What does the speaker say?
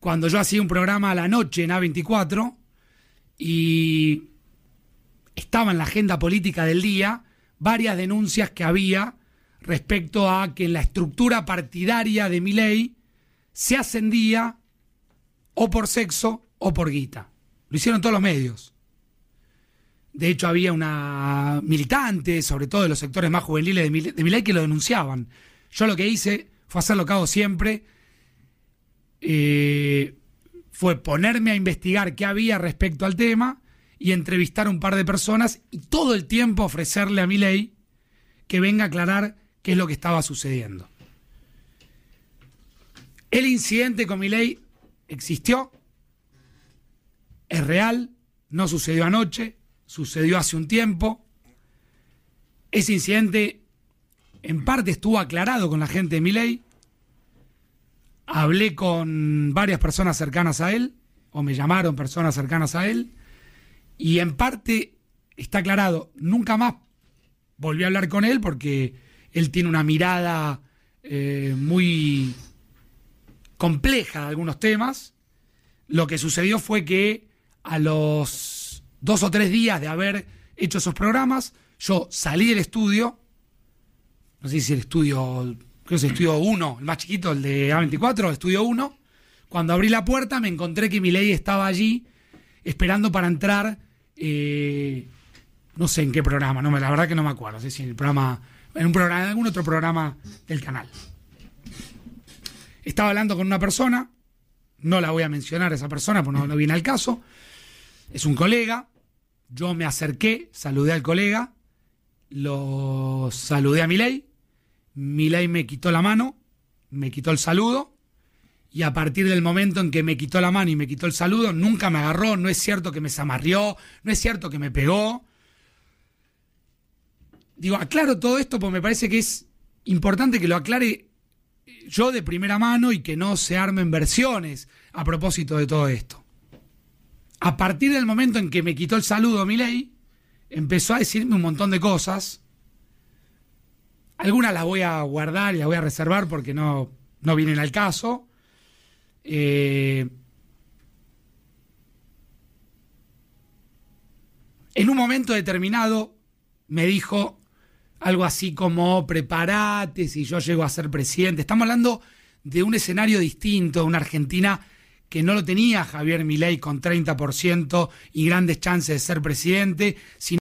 cuando yo hacía un programa a la noche en A24 y estaba en la agenda política del día varias denuncias que había respecto a que en la estructura partidaria de mi ley se ascendía o por sexo o por guita. Lo hicieron todos los medios. De hecho, había una militante, sobre todo de los sectores más juveniles de mi, de ley, que lo denunciaban. Yo lo que hice fue hacerlo lo que hago siempre, eh, fue ponerme a investigar qué había respecto al tema y entrevistar a un par de personas y todo el tiempo ofrecerle a mi ley que venga a aclarar qué es lo que estaba sucediendo. El incidente con mi ley existió, es real, no sucedió anoche, sucedió hace un tiempo. Ese incidente en parte estuvo aclarado con la gente de mi ley, hablé con varias personas cercanas a él, o me llamaron personas cercanas a él, y en parte está aclarado, nunca más volví a hablar con él porque él tiene una mirada eh, muy compleja de algunos temas. Lo que sucedió fue que a los dos o tres días de haber hecho esos programas, yo salí del estudio, no sé si el estudio creo que Estudio 1, el más chiquito, el de A24, Estudio 1. Cuando abrí la puerta me encontré que ley estaba allí esperando para entrar, eh, no sé en qué programa, no, la verdad que no me acuerdo, sé si en el programa, en un programa, algún otro programa del canal. Estaba hablando con una persona, no la voy a mencionar esa persona porque no, viene al caso, es un colega, yo me acerqué, saludé al colega, lo saludé a ley ley me quitó la mano, me quitó el saludo, y a partir del momento en que me quitó la mano y me quitó el saludo, nunca me agarró, no es cierto que me zamarrió, no es cierto que me pegó. Digo, aclaro todo esto porque me parece que es importante que lo aclare yo de primera mano y que no se armen versiones a propósito de todo esto. A partir del momento en que me quitó el saludo ley, empezó a decirme un montón de cosas algunas las voy a guardar y las voy a reservar porque no, no vienen al caso. Eh, en un momento determinado me dijo algo así como, prepárate si yo llego a ser presidente. Estamos hablando de un escenario distinto, una Argentina que no lo tenía Javier Milei con 30% y grandes chances de ser presidente,